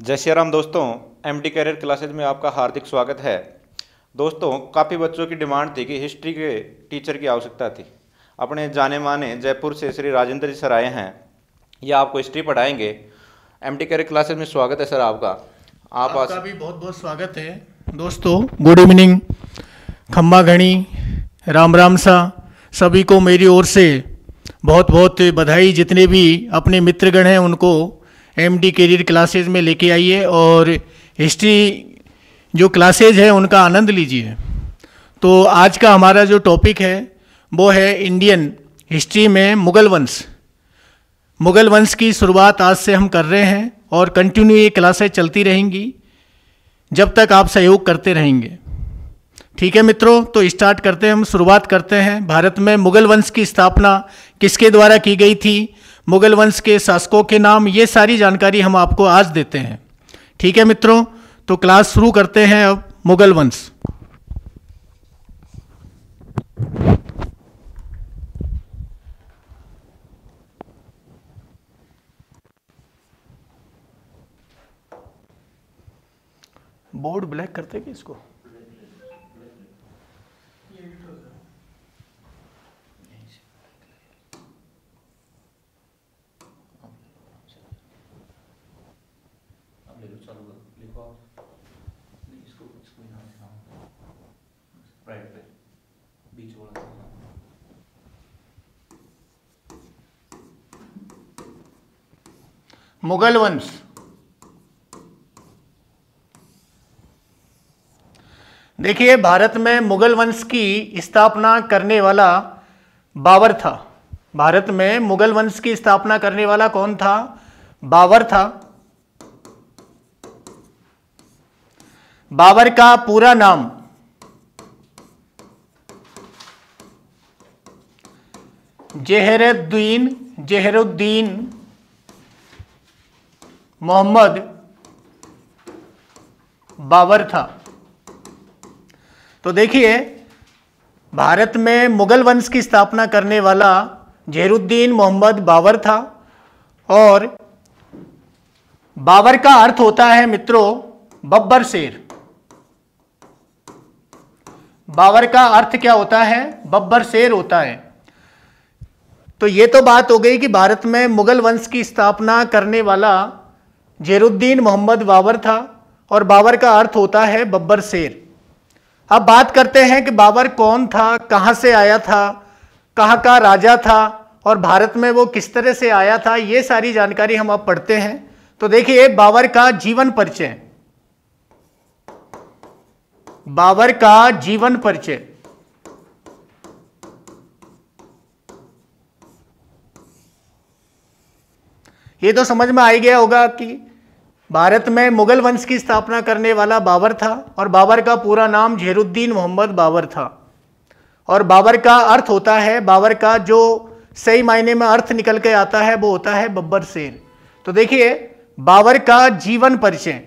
जय श्री राम दोस्तों M D career classes में आपका हार्दिक स्वागत है दोस्तों काफ़ी बच्चों की डिमांड थी कि हिस्ट्री के टीचर की आवश्यकता थी अपने जाने माने जयपुर से श्री राजेंद्र जी सर आए हैं ये आपको हिस्ट्री पढ़ाएंगे एम डी करियर क्लासेज में स्वागत है सर आपका आप आपका भी बहुत बहुत स्वागत है दोस्तों गुड इवनिंग खम्बा घणी राम राम सा सभी को मेरी ओर से बहुत बहुत बधाई जितने भी अपने मित्रगण हैं उनको एमडी करियर क्लासेज में लेके आइए और हिस्ट्री जो क्लासेज है उनका आनंद लीजिए तो आज का हमारा जो टॉपिक है वो है इंडियन हिस्ट्री में मुग़ल वंश मुग़ल वंश की शुरुआत आज से हम कर रहे हैं और कंटिन्यू ये क्लासेज चलती रहेंगी जब तक आप सहयोग करते रहेंगे ठीक है मित्रों तो स्टार्ट करते हैं हम शुरुआत करते हैं भारत में मुग़ल वंश की स्थापना किसके द्वारा की गई थी मुगल वंश के शासकों के नाम ये सारी जानकारी हम आपको आज देते हैं ठीक है मित्रों तो क्लास शुरू करते हैं अब मुगल वंश बोर्ड ब्लैक करते कि इसको मुगल वंश देखिए भारत में मुगल वंश की स्थापना करने वाला बाबर था भारत में मुगल वंश की स्थापना करने वाला कौन था बाबर था बाबर का पूरा नाम जेहरुद्दीन जेहरुद्दीन मोहम्मद बाबर था तो देखिए भारत में मुगल वंश की स्थापना करने वाला जहरुद्दीन मोहम्मद बाबर था और बाबर का अर्थ होता है मित्रों बब्बर शेर बाबर का अर्थ क्या होता है बब्बर शेर होता है तो ये तो बात हो गई कि भारत में मुगल वंश की स्थापना करने वाला जेरुद्दीन मोहम्मद बाबर था और बाबर का अर्थ होता है बब्बर शेर अब बात करते हैं कि बाबर कौन था कहाँ से आया था कहाँ का राजा था और भारत में वो किस तरह से आया था ये सारी जानकारी हम अब पढ़ते हैं तो देखिए बाबर का जीवन परिचय बाबर का जीवन परिचय ये तो समझ में आ गया होगा कि भारत में मुगल वंश की स्थापना करने वाला बाबर था और बाबर का पूरा नाम जहरुद्दीन मोहम्मद बाबर था और बाबर का अर्थ होता है बाबर का जो सही मायने में अर्थ निकल के आता है वो होता है बब्बर शेर तो देखिए बाबर का जीवन परिचय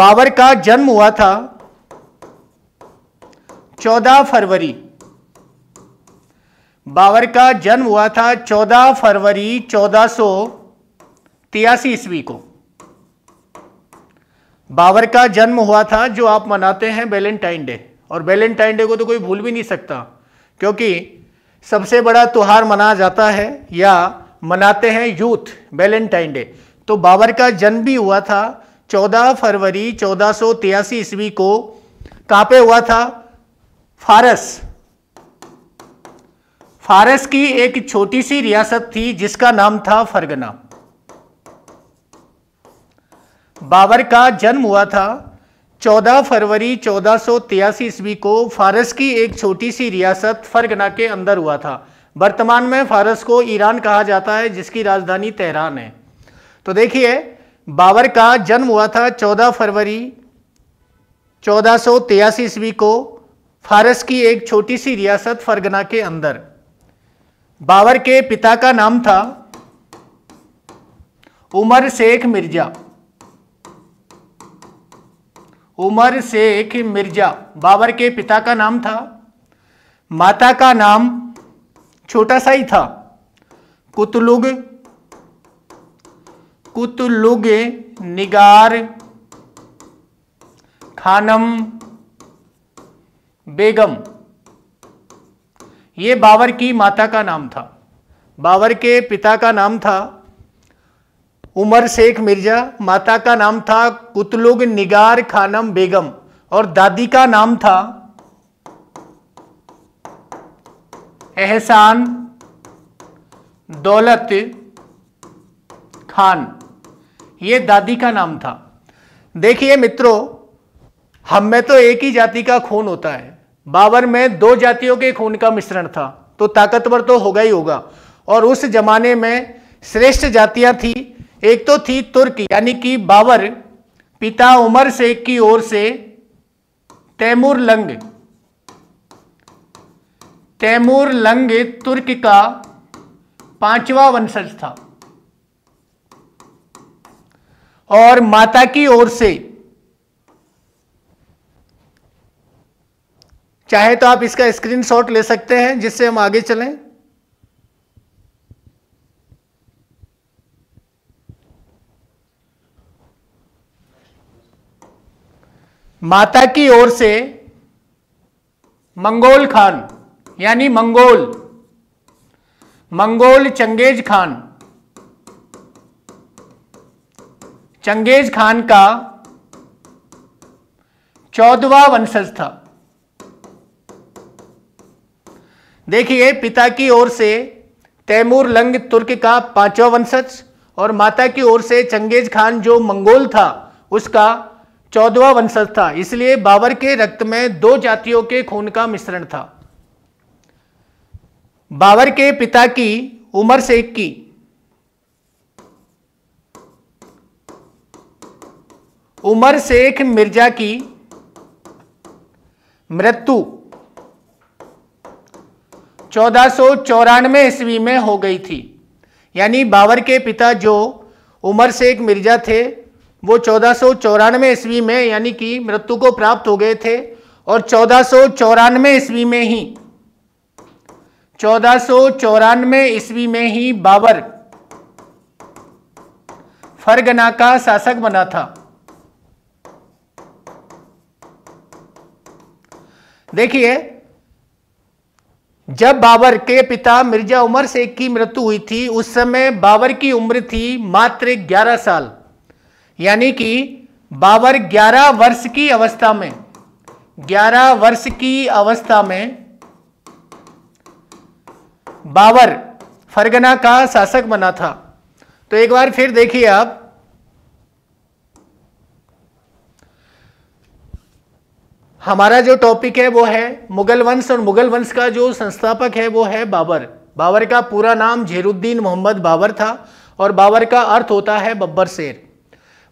बाबर का जन्म हुआ था 14 फरवरी बाबर का जन्म हुआ था 14 फरवरी चौदह सौ ईस्वी को बाबर का जन्म हुआ था जो आप मनाते हैं वैलेंटाइन डे और वैलेंटाइन डे को तो कोई भूल भी नहीं सकता क्योंकि सबसे बड़ा त्यौहार मनाया जाता है या मनाते हैं यूथ वैलेंटाइन डे तो बाबर का जन्म भी हुआ था 14 फरवरी चौदह ईस्वी को कहाँ पे हुआ था फारस फारस की एक छोटी सी रियासत थी जिसका नाम था फरगना बाबर का जन्म हुआ था 14 फरवरी चौदह ईस्वी को फारस की एक छोटी सी रियासत फरगना के अंदर हुआ था वर्तमान में फारस को ईरान कहा जाता है जिसकी राजधानी तेहरान है तो देखिए बाबर का जन्म हुआ था 14 फरवरी चौदह ईस्वी को फारस की एक छोटी सी रियासत फरगना के अंदर बाबर के पिता का नाम था उमर शेख मिर्ज़ा उमर शेख मिर्जा बाबर के पिता का नाम था माता का नाम छोटा सा ही था कुतलुग कुतलुग निगार खानम बेगम ये बाबर की माता का नाम था बाबर के पिता का नाम था उमर शेख मिर्जा माता का नाम था कुतलुग निगार खानम बेगम और दादी का नाम था एहसान दौलत खान ये दादी का नाम था देखिए मित्रों हम में तो एक ही जाति का खून होता है बाबर में दो जातियों के खून का मिश्रण था तो ताकतवर तो होगा ही होगा और उस जमाने में श्रेष्ठ जातियां थी एक तो थी तुर्क यानी कि बाबर पिता उमर शेख की ओर से तैमूर लंग तैमूर लंग तुर्क का पांचवा वंशज था और माता की ओर से चाहे तो आप इसका स्क्रीनशॉट ले सकते हैं जिससे हम आगे चलें माता की ओर से मंगोल खान यानी Mongol Mongol Genghis Khan Genghis Khan का चौदवा वंशज था देखिए पिता की ओर से तैमूर लंग तुर्क का पांचवा वंशज और माता की ओर से चंगेज खान जो मंगोल था उसका चौदवा वंशज था इसलिए बाबर के रक्त में दो जातियों के खून का मिश्रण था बाबर के पिता की उमर शेख की उमर शेख मिर्जा की मृत्यु चौदह ईस्वी में हो गई थी यानी बाबर के पिता जो उमर शेख मिर्जा थे वो चौदह सौ ईस्वी में यानी कि मृत्यु को प्राप्त हो गए थे और चौदह सौ ईस्वी में ही चौदह सौ ईस्वी में ही बाबर फरगना का शासक बना था देखिए जब बाबर के पिता मिर्जा उमर शेख की मृत्यु हुई थी उस समय बाबर की उम्र थी मात्र 11 साल यानी कि बाबर 11 वर्ष की अवस्था में 11 वर्ष की अवस्था में बाबर फरगना का शासक बना था तो एक बार फिर देखिए आप हमारा जो टॉपिक है वो है मुगल वंश और मुगल वंश का जो संस्थापक है वो है बाबर बाबर का पूरा नाम झेरुद्दीन मोहम्मद बाबर था और बाबर का अर्थ होता है बब्बर शेर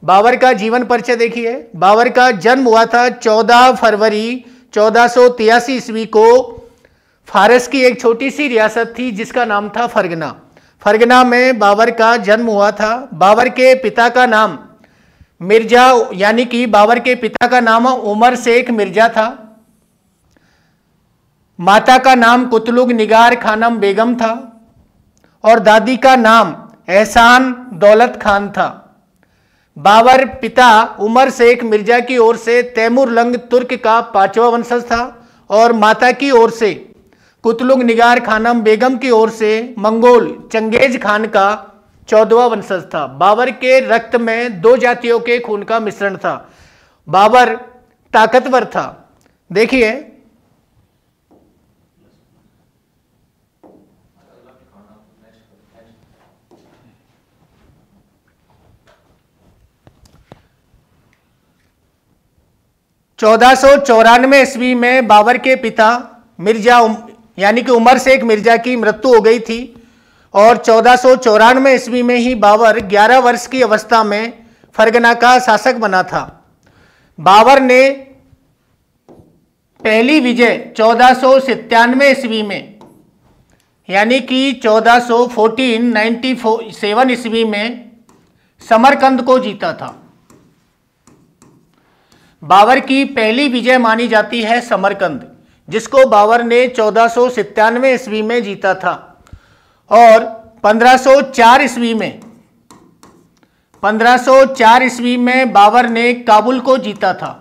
बाबर का जीवन परिचय देखिए बाबर का जन्म हुआ था 14 फरवरी चौदह ईस्वी को फारस की एक छोटी सी रियासत थी जिसका नाम था फरगना फरगना में बाबर का जन्म हुआ था बाबर के पिता का नाम मिर्जा यानी कि बाबर के पिता का नाम उमर शेख मिर्जा था माता का नाम कुतलुग निगार खानम बेगम था और दादी का नाम एहसान दौलत खान था बाबर पिता उमर शेख मिर्जा की ओर से तैमूर लंग तुर्क का पांचवा वंशज था और माता की ओर से कुतलुग निगार खानम बेगम की ओर से मंगोल चंगेज खान का चौदवा वंशज था बाबर के रक्त में दो जातियों के खून का मिश्रण था बाबर ताकतवर था देखिए चौदह ईस्वी में बाबर के पिता मिर्जा यानी कि उमर शेख मिर्जा की मृत्यु हो गई थी और चौदह ईस्वी में ही बाबर 11 वर्ष की अवस्था में फरगना का शासक बना था बाबर ने पहली विजय चौदह ईस्वी में यानी कि 1414 फोर्टीन ईस्वी में समरकंद को जीता था बाबर की पहली विजय मानी जाती है समरकंद जिसको बाबर ने चौदह सौ ईस्वी में जीता था और 1504 ईस्वी में 1504 ईस्वी में बाबर ने काबुल को जीता था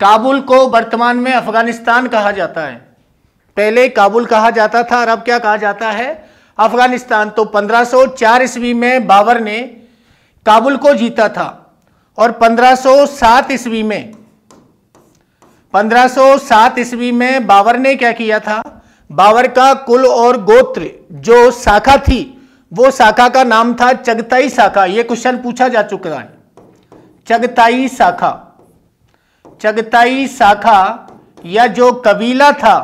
काबुल को वर्तमान में अफगानिस्तान कहा जाता है पहले काबुल कहा जाता था और अब क्या कहा जाता है अफगानिस्तान तो 1504 ईस्वी में बाबर ने काबुल को जीता था और 1507 ईस्वी में 1507 ईस्वी में बाबर ने क्या किया था बाबर का कुल और गोत्र जो शाखा थी वो शाखा का नाम था चगताई शाखा ये क्वेश्चन पूछा जा चुका है चगताई शाखा चगताई शाखा या जो कबीला था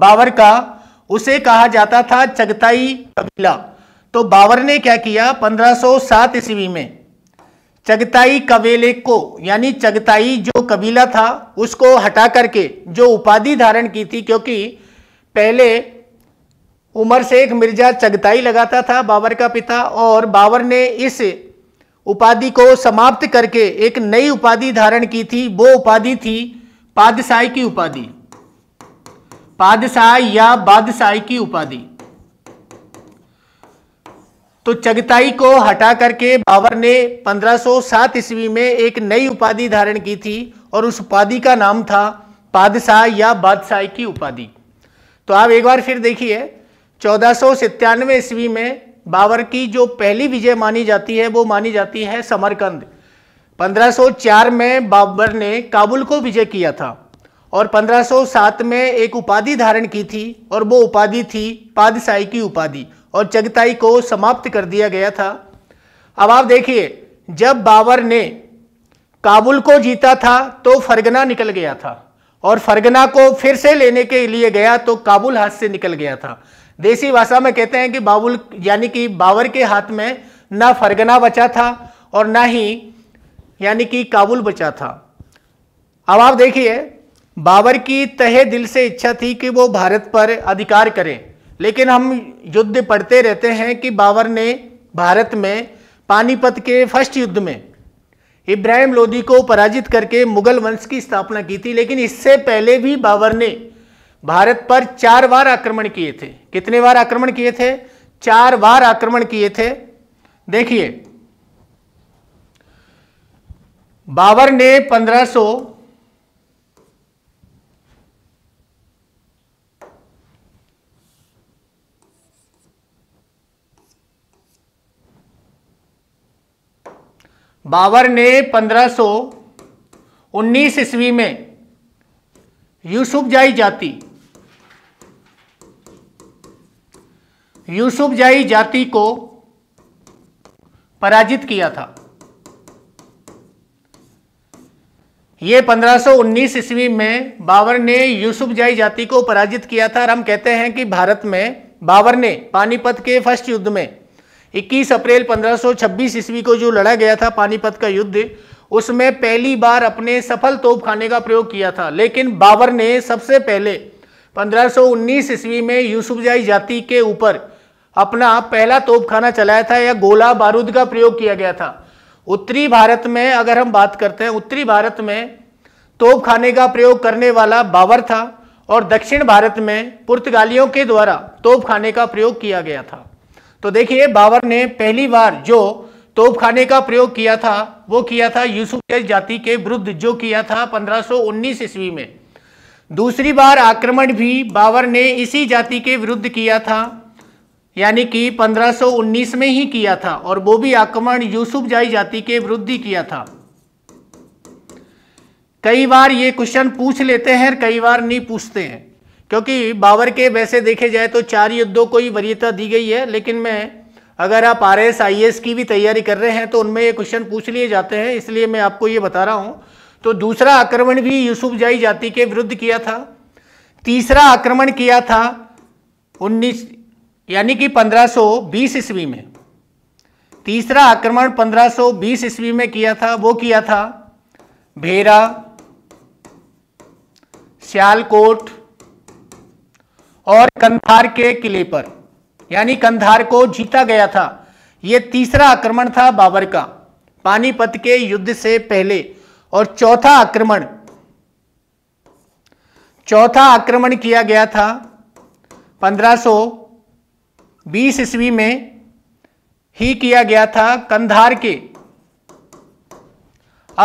बाबर का उसे कहा जाता था चगताई कबीला तो बाबर ने क्या किया 1507 ईस्वी में चगताई कबेले को यानी चगताई जो कबीला था उसको हटा करके जो उपाधि धारण की थी क्योंकि पहले उमर शेख मिर्जा चगताई लगाता था बाबर का पिता और बाबर ने इस उपाधि को समाप्त करके एक नई उपाधि धारण की थी वो उपाधि थी पादशाही की उपाधि पादशाह या बादशाही की उपाधि तो चगताई को हटा करके बाबर ने 1507 ईस्वी में एक नई उपाधि धारण की थी और उस उपाधि का नाम था पादशाह या बादशाह की उपाधि तो आप एक बार फिर देखिए चौदह सौ ईस्वी में बाबर की जो पहली विजय मानी जाती है वो मानी जाती है समरकंद 1504 में बाबर ने काबुल को विजय किया था और 1507 में एक उपाधि धारण की थी और वो उपाधि थी पादशाही की उपाधि और चगताई को समाप्त कर दिया गया था अब आप देखिए जब बाबर ने काबुल को जीता था तो फरगना निकल गया था और फरगना को फिर से लेने के लिए गया तो काबुल हाथ से निकल गया था देसी भाषा में कहते हैं कि बाबुल यानी कि बाबर के हाथ में ना फरगना बचा था और ना ही यानी कि काबुल बचा था अब आप देखिए बाबर की तहे दिल से इच्छा थी कि वो भारत पर अधिकार करें लेकिन हम युद्ध पढ़ते रहते हैं कि बाबर ने भारत में पानीपत के फर्स्ट युद्ध में इब्राहिम लोदी को पराजित करके मुगल वंश की स्थापना की थी लेकिन इससे पहले भी बाबर ने भारत पर चार बार आक्रमण किए थे कितने बार आक्रमण किए थे चार बार आक्रमण किए थे देखिए बाबर ने पंद्रह बाबर ने 1519 ईस्वी में यूसुफ जाई जाति यूसुफजाई जाति को पराजित किया था ये 1519 ईस्वी में बाबर ने यूसुफजाई जाति को पराजित किया था और हम कहते हैं कि भारत में बाबर ने पानीपत के फर्स्ट युद्ध में 21 अप्रैल 1526 ईस्वी को जो लड़ा गया था पानीपत का युद्ध उसमें पहली बार अपने सफल तोपखाने का प्रयोग किया था लेकिन बाबर ने सबसे पहले 1519 ईस्वी में यूसुफजाई जाति के ऊपर अपना पहला तोपखाना चलाया था या गोला बारूद का प्रयोग किया गया था उत्तरी भारत में अगर हम बात करते हैं उत्तरी भारत में तोपखाने का प्रयोग करने वाला बाबर था और दक्षिण भारत में पुर्तगालियों के द्वारा तोपखाने का प्रयोग किया गया था तो देखिए बाबर ने पहली बार जो तोपखाने का प्रयोग किया था वो किया था यूसुफ जाति के विरुद्ध जो किया था 1519 ईस्वी में दूसरी बार आक्रमण भी बाबर ने इसी जाति के विरुद्ध किया था यानी कि 1519 में ही किया था और वो भी आक्रमण यूसुफ जाई जाति के विरुद्ध ही किया था कई बार ये क्वेश्चन पूछ लेते हैं और कई बार नहीं पूछते हैं क्योंकि बाबर के वैसे देखे जाए तो चार युद्धों को ही वरीयता दी गई है लेकिन मैं अगर आप आर एस आई एस की भी तैयारी कर रहे हैं तो उनमें ये क्वेश्चन पूछ लिए जाते हैं इसलिए मैं आपको ये बता रहा हूँ तो दूसरा आक्रमण भी यूसुफ जाई जाति के विरुद्ध किया था तीसरा आक्रमण किया था उन्नीस यानी कि 1520 ईस्वी में तीसरा आक्रमण 1520 ईस्वी में किया था वो किया था भेरा श्यालकोट और कंधार के किले पर यानी कंधार को जीता गया था यह तीसरा आक्रमण था बाबर का पानीपत के युद्ध से पहले और चौथा आक्रमण चौथा आक्रमण किया गया था 1520 ईस्वी में ही किया गया था कंधार के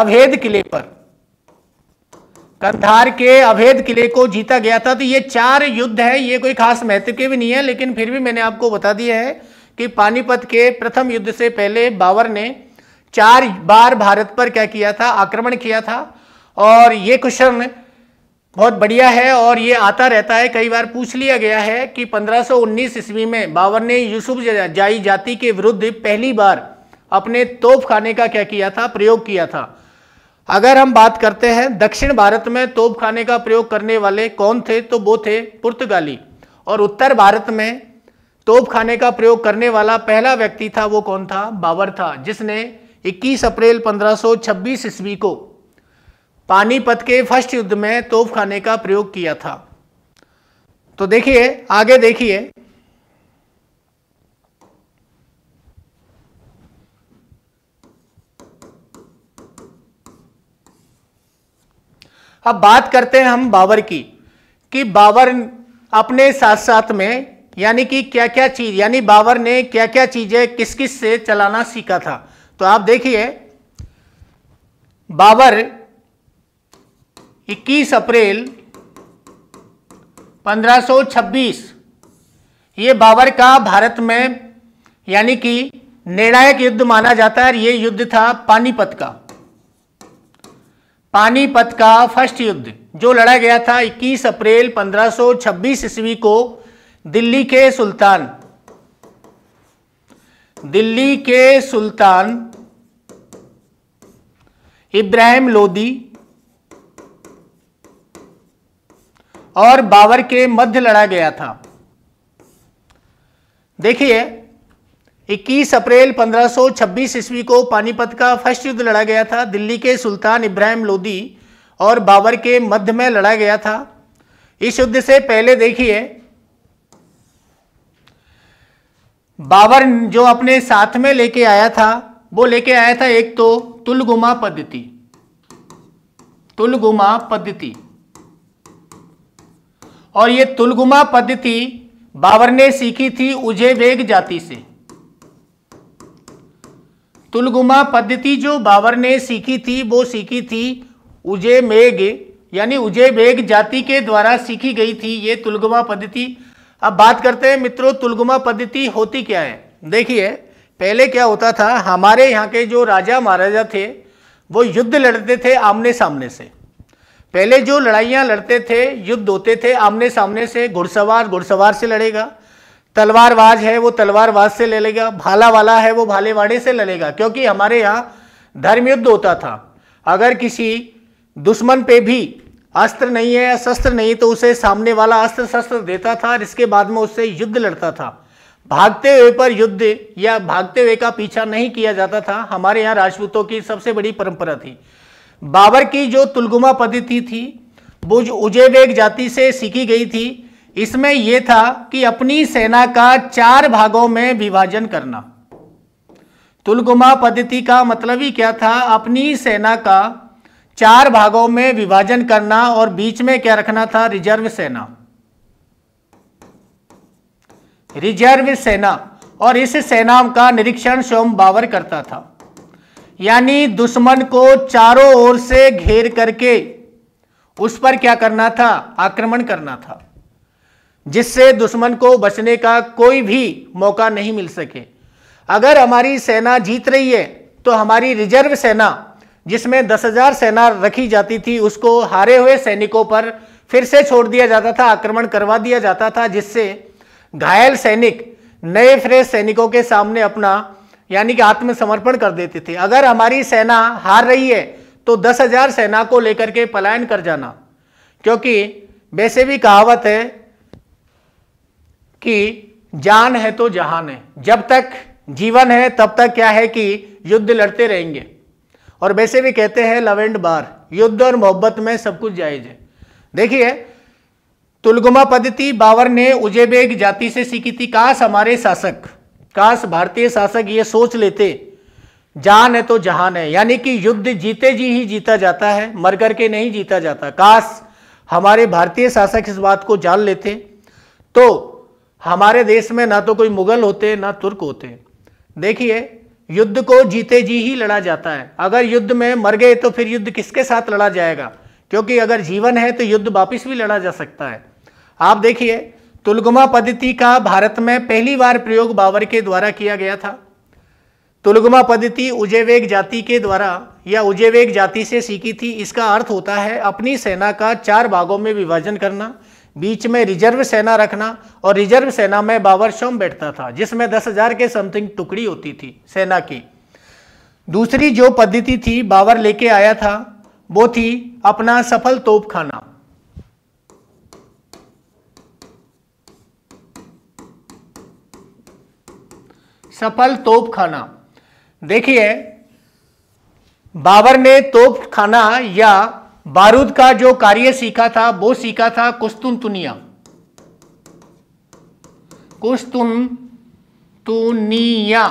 अभेद किले पर कंधार के अभेद किले को जीता गया था तो ये चार युद्ध है ये कोई खास महत्व के भी नहीं है लेकिन फिर भी मैंने आपको बता दिया है कि पानीपत के प्रथम युद्ध से पहले बाबर ने चार बार भारत पर क्या किया था आक्रमण किया था और ये क्वेश्चन बहुत बढ़िया है और ये आता रहता है कई बार पूछ लिया गया है कि 1519 ईस्वी में बाबर ने यूसुफ जाई जाति के विरुद्ध पहली बार अपने खाने का क्या किया था प्रयोग किया था अगर हम बात करते हैं दक्षिण भारत में तोपखाने का प्रयोग करने वाले कौन थे तो वो थे पुर्तगाली और उत्तर भारत में तोपखाने का प्रयोग करने वाला पहला व्यक्ति था वो कौन था बाबर था जिसने 21 अप्रैल 1526 ईस्वी को पानीपत के फर्स्ट युद्ध में तोपखाने का प्रयोग किया था तो देखिए आगे देखिए अब बात करते हैं हम बाबर की कि बाबर अपने साथ साथ में यानी कि क्या क्या चीज यानी बाबर ने क्या क्या चीजें किस किस से चलाना सीखा था तो आप देखिए बाबर 21 अप्रैल 1526 ये बाबर का भारत में यानी कि निर्णायक युद्ध माना जाता है और ये युद्ध था पानीपत का पानीपत का फर्स्ट युद्ध जो लड़ा गया था 21 अप्रैल 1526 ईस्वी को दिल्ली के सुल्तान दिल्ली के सुल्तान इब्राहिम लोदी और बाबर के मध्य लड़ा गया था देखिए 21 अप्रैल 1526 ईस्वी को पानीपत का फर्स्ट युद्ध लड़ा गया था दिल्ली के सुल्तान इब्राहिम लोदी और बाबर के मध्य में लड़ा गया था इस युद्ध से पहले देखिए बाबर जो अपने साथ में लेके आया था वो लेके आया था एक तो तुलगुमा पद्धति तुलगुमा पद्धति और ये तुलगुमा पद्धति बाबर ने सीखी थी उजे वेग जाति से तुलगुमा पद्धति जो बाबर ने सीखी थी वो सीखी थी उजे मेघ यानी उजे बेग जाति के द्वारा सीखी गई थी ये तुलगुमा पद्धति अब बात करते हैं मित्रों तुलगुमा पद्धति होती क्या है देखिए पहले क्या होता था हमारे यहाँ के जो राजा महाराजा थे वो युद्ध लड़ते थे आमने सामने से पहले जो लड़ाइयाँ लड़ते थे युद्ध होते थे आमने सामने से घुड़सवार घुड़सवार से लड़ेगा तलवारबाज है वो तलवारबाज से ले लेगा भाला वाला है वो भाले से ले लेगा क्योंकि हमारे यहाँ धर्मयुद्ध होता था अगर किसी दुश्मन पे भी अस्त्र नहीं है या शस्त्र नहीं तो उसे सामने वाला अस्त्र शस्त्र देता था और इसके बाद में उससे युद्ध लड़ता था भागते हुए पर युद्ध या भागते हुए का पीछा नहीं किया जाता था हमारे यहाँ राजपूतों की सबसे बड़ी परंपरा थी बाबर की जो तुलगुमा पद्धति थी वो उजेबेग जाति से सीखी गई थी इसमें यह था कि अपनी सेना का चार भागों में विभाजन करना तुलगुमा पद्धति का मतलब ही क्या था अपनी सेना का चार भागों में विभाजन करना और बीच में क्या रखना था रिजर्व सेना रिजर्व सेना और इस सेना का निरीक्षण स्वयं बावर करता था यानी दुश्मन को चारों ओर से घेर करके उस पर क्या करना था आक्रमण करना था जिससे दुश्मन को बचने का कोई भी मौका नहीं मिल सके अगर हमारी सेना जीत रही है तो हमारी रिजर्व सेना जिसमें दस हजार सेना रखी जाती थी उसको हारे हुए सैनिकों पर फिर से छोड़ दिया जाता था आक्रमण करवा दिया जाता था जिससे घायल सैनिक नए फ्रेश सैनिकों के सामने अपना यानी कि आत्मसमर्पण कर देते थे अगर हमारी सेना हार रही है तो दस हजार सेना को लेकर के पलायन कर जाना क्योंकि वैसे भी कहावत है कि जान है तो जहान है जब तक जीवन है तब तक क्या है कि युद्ध लड़ते रहेंगे और वैसे भी कहते हैं लव एंड बार युद्ध और मोहब्बत में सब कुछ जायज है देखिए तुलगुमा पद्धति बाबर ने उजेबेग जाति से सीखी थी काश हमारे शासक काश भारतीय शासक ये सोच लेते जान है तो जहान है यानी कि युद्ध जीते जी ही जीता जाता है मर करके नहीं जीता जाता काश हमारे भारतीय शासक इस बात को जान लेते तो हमारे देश में ना तो कोई मुगल होते ना तुर्क होते देखिए युद्ध को जीते जी ही लड़ा जाता है अगर युद्ध में मर गए तो फिर युद्ध किसके साथ लड़ा जाएगा क्योंकि अगर जीवन है तो युद्ध वापिस भी लड़ा जा सकता है आप देखिए तुलगुमा पद्धति का भारत में पहली बार प्रयोग बाबर के द्वारा किया गया था तुलगुमा पद्धति उजेवेग जाति के द्वारा या उजेवेग जाति से सीखी थी इसका अर्थ होता है अपनी सेना का चार भागों में विभाजन करना बीच में रिजर्व सेना रखना और रिजर्व सेना में बाबर शोम बैठता था जिसमें दस हजार के समथिंग टुकड़ी होती थी सेना की दूसरी जो पद्धति थी बाबर लेके आया था वो थी अपना सफल तोप खाना सफल तोप खाना देखिए बाबर ने तोप खाना या बारूद का जो कार्य सीखा था वो सीखा था तुनिया कुस्तुन तुनिया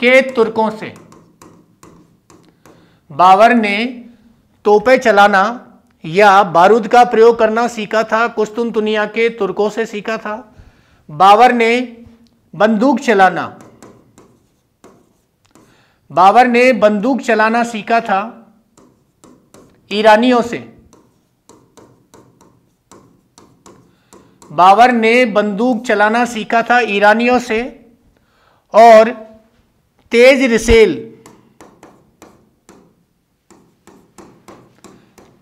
के तुर्कों से बाबर ने तोपे चलाना या बारूद का प्रयोग करना सीखा था कुस्तुन तुनिया के तुर्कों से सीखा था बाबर ने बंदूक चलाना बाबर ने बंदूक चलाना सीखा था ईरानियों से बाबर ने बंदूक चलाना सीखा था ईरानियों से और तेज रिसेल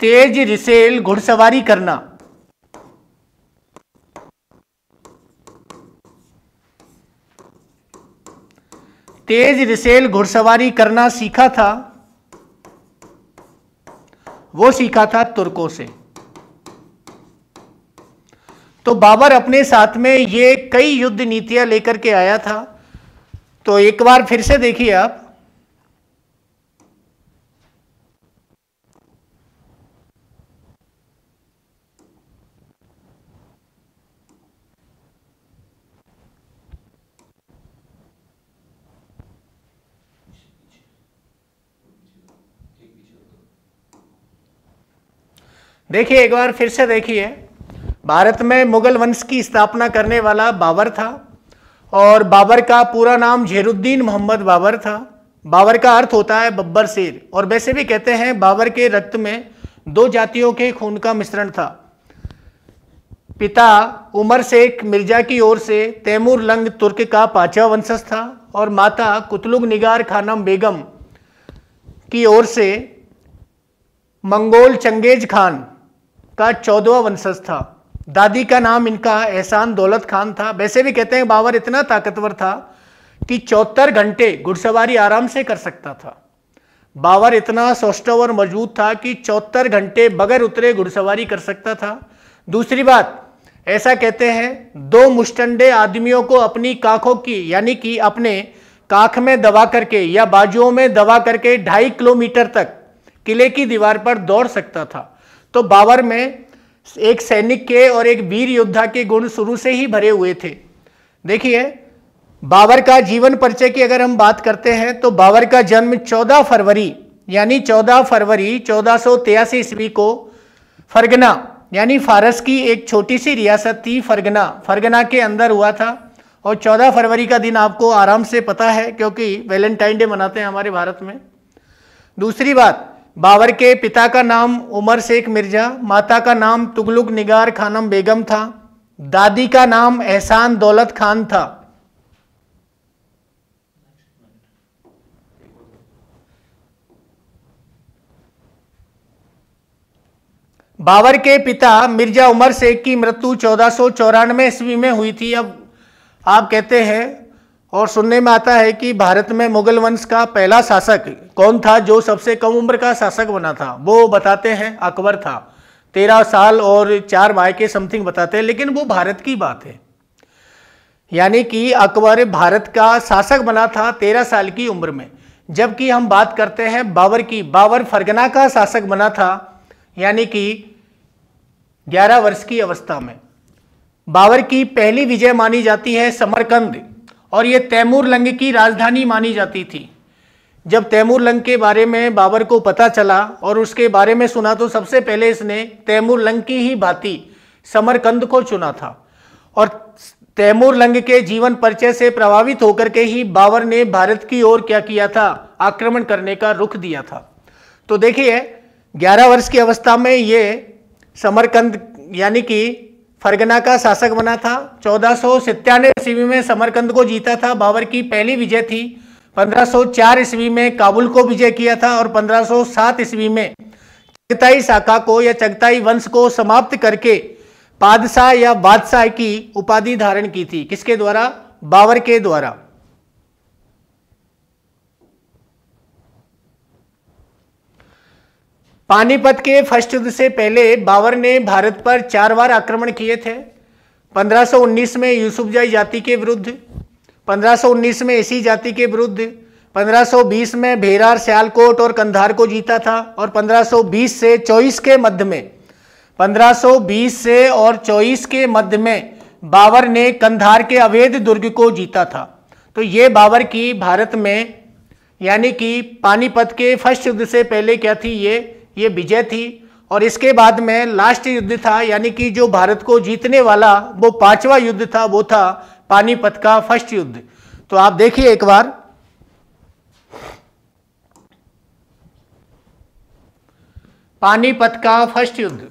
तेज रिसेल घुड़सवारी करना तेज रिसेल घुड़सवारी करना सीखा था वो सीखा था तुर्कों से तो बाबर अपने साथ में ये कई युद्ध नीतियां लेकर के आया था तो एक बार फिर से देखिए आप देखिए एक बार फिर से देखिए भारत में मुगल वंश की स्थापना करने वाला बाबर था और बाबर का पूरा नाम झेरुद्दीन मोहम्मद बाबर था बाबर का अर्थ होता है बब्बर शेर और वैसे भी कहते हैं बाबर के रक्त में दो जातियों के खून का मिश्रण था पिता उमर शेख मिर्जा की ओर से तैमूर लंग तुर्क का पाचा वंशज था और माता कुतलुग निगार खानम बेगम की ओर से मंगोल चंगेज खान का चौदवा वंशज था दादी का नाम इनका एहसान दौलत खान था वैसे भी कहते हैं बाबर इतना ताकतवर था कि चौहत्तर घंटे घुड़सवारी आराम से कर सकता था बाबर इतना सौष्टव और मजबूत था कि चौहत्तर घंटे बगैर उतरे घुड़सवारी कर सकता था दूसरी बात ऐसा कहते हैं दो मुस्टंडे आदमियों को अपनी काखों की यानी कि अपने काख में दबा करके या बाजुओं में दबा करके ढाई किलोमीटर तक किले की दीवार पर दौड़ सकता था तो बाबर में एक सैनिक के और एक वीर योद्धा के गुण शुरू से ही भरे हुए थे देखिए बाबर का जीवन परिचय की अगर हम बात करते हैं तो बाबर का जन्म 14 फरवरी यानी 14 फरवरी चौदह ईस्वी को फरगना यानी फारस की एक छोटी सी रियासत थी फरगना फरगना के अंदर हुआ था और 14 फरवरी का दिन आपको आराम से पता है क्योंकि वैलेंटाइन डे मनाते हैं हमारे भारत में दूसरी बात बाबर के पिता का नाम उमर शेख मिर्ज़ा माता का नाम तुगलुक निगार खानम बेगम था दादी का नाम एहसान दौलत खान था बाबर के पिता मिर्जा उमर शेख की मृत्यु चौदह ईस्वी में हुई थी अब आप कहते हैं और सुनने में आता है कि भारत में मुगल वंश का पहला शासक कौन था जो सबसे कम उम्र का शासक बना था वो बताते हैं अकबर था तेरह साल और चार माह के समथिंग बताते हैं लेकिन वो भारत की बात है यानी कि अकबर भारत का शासक बना था तेरह साल की उम्र में जबकि हम बात करते हैं बाबर की बाबर फरगना का शासक बना था यानी कि ग्यारह वर्ष की अवस्था में बाबर की पहली विजय मानी जाती है समरकंद और ये तैमूर लंग की राजधानी मानी जाती थी जब तैमूर लंग के बारे में बाबर को पता चला और उसके बारे में सुना तो सबसे पहले इसने तैमूर लंग की ही भांति समरकंद को चुना था और तैमूर लंग के जीवन परिचय से प्रभावित होकर के ही बाबर ने भारत की ओर क्या किया था आक्रमण करने का रुख दिया था तो देखिए 11 वर्ष की अवस्था में ये समरकंद यानी कि फरगना का शासक बना था चौदह सौ ईस्वी में समरकंद को जीता था बाबर की पहली विजय थी 1504 ईस्वी में काबुल को विजय किया था और 1507 ईस्वी में चगताई शाखा को या चगताई वंश को समाप्त करके पादशाह या बादशाह की उपाधि धारण की थी किसके द्वारा बाबर के द्वारा पानीपत के फर्स्ट युद्ध से पहले बाबर ने भारत पर चार बार आक्रमण किए थे 1519 में यूसुफजाई जाति के विरुद्ध 1519 में ऐसी जाति के विरुद्ध 1520 में भेरार सयालकोट और कंधार को जीता था और 1520 से 24 के मध्य में 1520 से और 24 के मध्य में बाबर ने कंधार के अवैध दुर्ग को जीता था तो ये बाबर की भारत में यानी कि पानीपत के फर्स्ट युद्ध से पहले क्या थी ये ये विजय थी और इसके बाद में लास्ट युद्ध था यानी कि जो भारत को जीतने वाला वो पांचवा युद्ध था वो था पानीपत का फर्स्ट युद्ध तो आप देखिए एक बार पानीपत का फर्स्ट युद्ध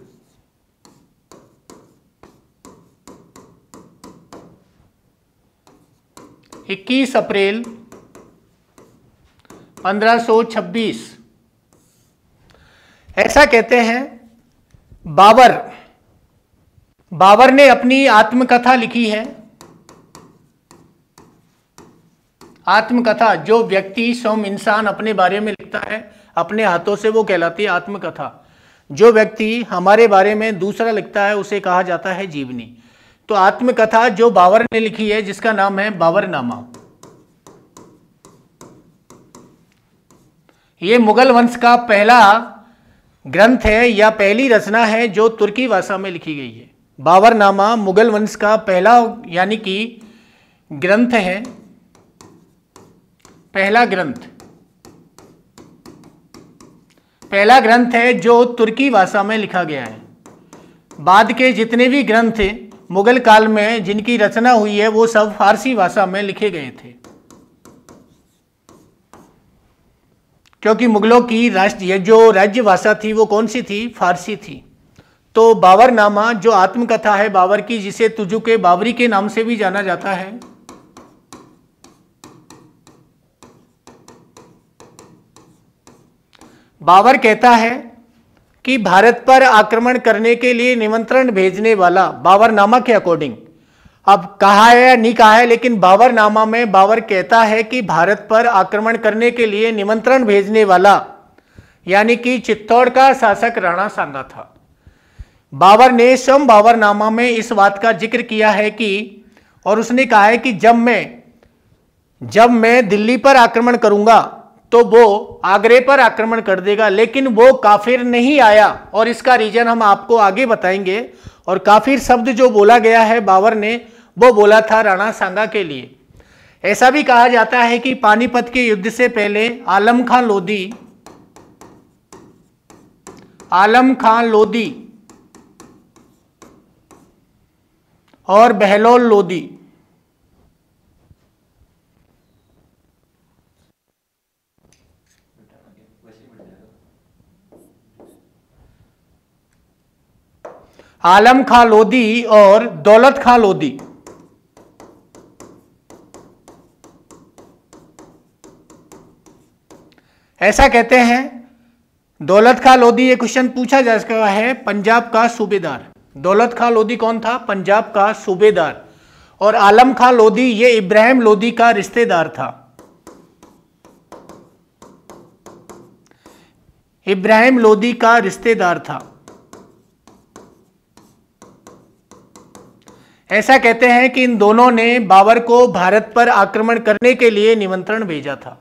इक्कीस अप्रैल पंद्रह सौ छब्बीस ऐसा कहते हैं बाबर बाबर ने अपनी आत्मकथा लिखी है आत्मकथा जो व्यक्ति स्वयं इंसान अपने बारे में लिखता है अपने हाथों से वो कहलाती है आत्मकथा जो व्यक्ति हमारे बारे में दूसरा लिखता है उसे कहा जाता है जीवनी तो आत्मकथा जो बाबर ने लिखी है जिसका नाम है बाबरनामा ये मुगल वंश का पहला ग्रंथ है या पहली रचना है जो तुर्की भाषा में लिखी गई है बाबरनामा मुगल वंश का पहला यानी कि ग्रंथ है पहला ग्रंथ पहला ग्रंथ है जो तुर्की भाषा में लिखा गया है बाद के जितने भी ग्रंथ मुगल काल में जिनकी रचना हुई है वो सब फारसी भाषा में लिखे गए थे क्योंकि मुगलों की राष्ट्र जो राज्य भाषा थी वो कौन सी थी फारसी थी तो बाबरनामा जो आत्मकथा है बाबर की जिसे तुजु के बाबरी के नाम से भी जाना जाता है बाबर कहता है कि भारत पर आक्रमण करने के लिए निमंत्रण भेजने वाला बाबरनामा के अकॉर्डिंग अब कहा है या नहीं कहा है लेकिन बाबरनामा में बाबर कहता है कि भारत पर आक्रमण करने के लिए निमंत्रण भेजने वाला यानी कि चित्तौड़ का शासक राणा सांगा था बाबर ने स्वयं बाबरनामा में इस बात का जिक्र किया है कि और उसने कहा है कि जब मैं जब मैं दिल्ली पर आक्रमण करूंगा तो वो आगरे पर आक्रमण कर देगा लेकिन वो काफिर नहीं आया और इसका रीजन हम आपको आगे बताएंगे और काफिर शब्द जो बोला गया है बाबर ने वो बोला था राणा सांगा के लिए ऐसा भी कहा जाता है कि पानीपत के युद्ध से पहले आलम खां लोधी आलम खां लोधी और बहलोल लोधी आलम खां लोधी और दौलत खां लोधी ऐसा कहते हैं दौलत खां लोधी ये क्वेश्चन पूछा जा सकता है पंजाब का सूबेदार दौलत खां लोधी कौन था पंजाब का सूबेदार और आलम खां लोधी ये इब्राहिम लोधी का रिश्तेदार था इब्राहिम लोधी का रिश्तेदार था ऐसा कहते हैं कि इन दोनों ने बाबर को भारत पर आक्रमण करने के लिए निमंत्रण भेजा था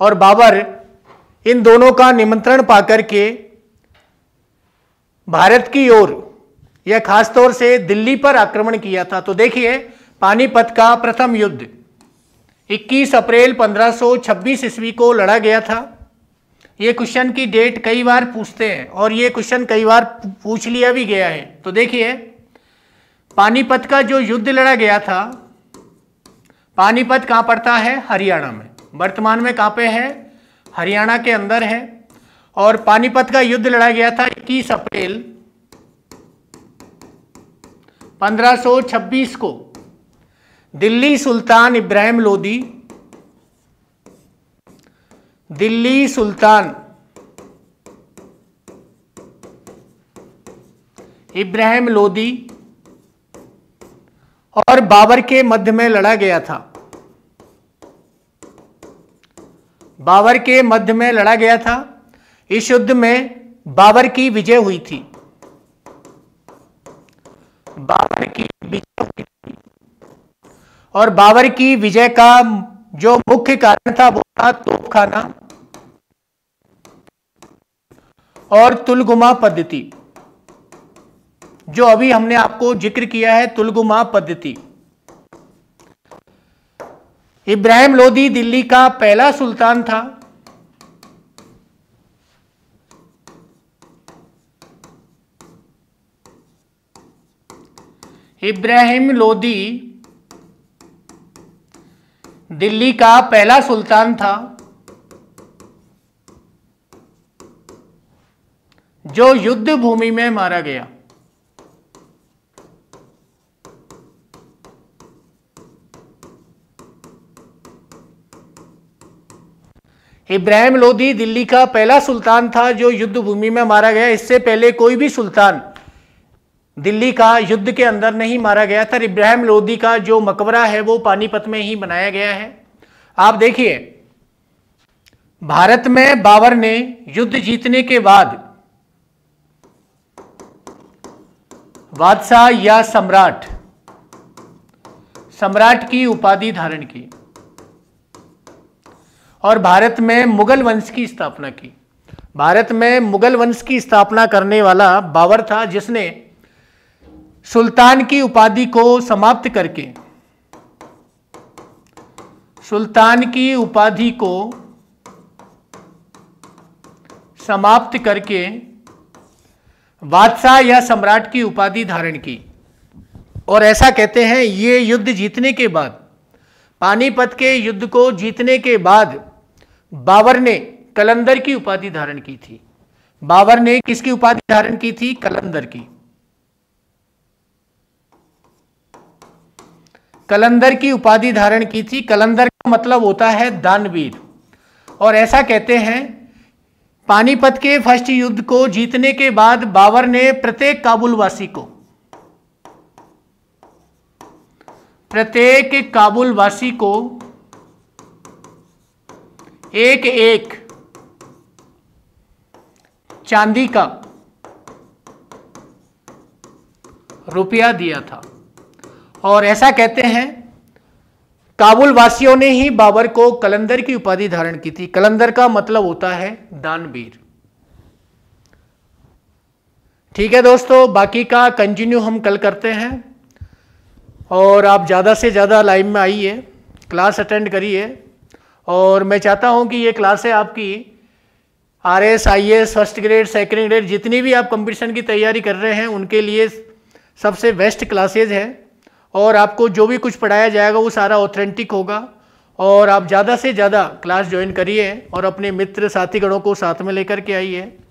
और बाबर इन दोनों का निमंत्रण पाकर के भारत की ओर या खासतौर से दिल्ली पर आक्रमण किया था तो देखिए पानीपत का प्रथम युद्ध 21 अप्रैल 1526 ईस्वी को लड़ा गया था ये क्वेश्चन की डेट कई बार पूछते हैं और ये क्वेश्चन कई बार पूछ लिया भी गया है तो देखिए पानीपत का जो युद्ध लड़ा गया था पानीपत कहां पड़ता है हरियाणा में वर्तमान में कहां पे है हरियाणा के अंदर है और पानीपत का युद्ध लड़ा गया था इक्कीस अप्रैल 1526 को दिल्ली सुल्तान इब्राहिम लोदी दिल्ली सुल्तान इब्राहिम लोदी और बाबर के मध्य में लड़ा गया था बाबर के मध्य में लड़ा गया था इस युद्ध में बाबर की विजय हुई थी बाबर की विजय हुई थी और बाबर की विजय का जो मुख्य कारण था वो था तोपखाना और तुलगुमा पद्धति जो अभी हमने आपको जिक्र किया है तुलगुमा पद्धति इब्राहिम लोदी दिल्ली का पहला सुल्तान था इब्राहिम लोदी दिल्ली का पहला सुल्तान था जो युद्ध भूमि में मारा गया इब्राहिम लोधी दिल्ली का पहला सुल्तान था जो युद्ध भूमि में मारा गया इससे पहले कोई भी सुल्तान दिल्ली का युद्ध के अंदर नहीं मारा गया था इब्राहिम लोधी का जो मकबरा है वो पानीपत में ही बनाया गया है आप देखिए भारत में बाबर ने युद्ध जीतने के बाद बादशाह या सम्राट सम्राट की उपाधि धारण की और भारत में मुगल वंश की स्थापना की भारत में मुगल वंश की स्थापना करने वाला बाबर था जिसने सुल्तान की उपाधि को समाप्त करके सुल्तान की उपाधि को समाप्त करके बादशाह या सम्राट की उपाधि धारण की और ऐसा कहते हैं ये युद्ध जीतने के बाद पानीपत के युद्ध को जीतने के बाद बाबर ने कलंदर की उपाधि धारण की थी बाबर ने किसकी उपाधि धारण की थी कलंदर की कलंदर की उपाधि धारण की थी कलंदर का मतलब होता है दानवीर और ऐसा कहते हैं पानीपत के फर्स्ट युद्ध को जीतने के बाद बाबर ने प्रत्येक काबुलवासी को प्रत्येक काबुलवासी को एक एक चांदी का रुपया दिया था और ऐसा कहते हैं काबुल वासियों ने ही बाबर को कलंदर की उपाधि धारण की थी कलंदर का मतलब होता है दानवीर ठीक है दोस्तों बाकी का कंटिन्यू हम कल करते हैं और आप ज़्यादा से ज़्यादा लाइव में आइए क्लास अटेंड करिए और मैं चाहता हूं कि ये क्लासें आपकी R S I S first grade second grade जितनी भी आप कंपटीशन की तैयारी कर रहे हैं उनके लिए सबसे बेस्ट क्लासेज हैं और आपको जो भी कुछ पढ़ाया जाएगा वो सारा ऑथेंटिक होगा और आप ज़्यादा से ज़्यादा क्लास ज्वाइन करिए और अपने मित्र साथीगणों को साथ में लेकर के आइए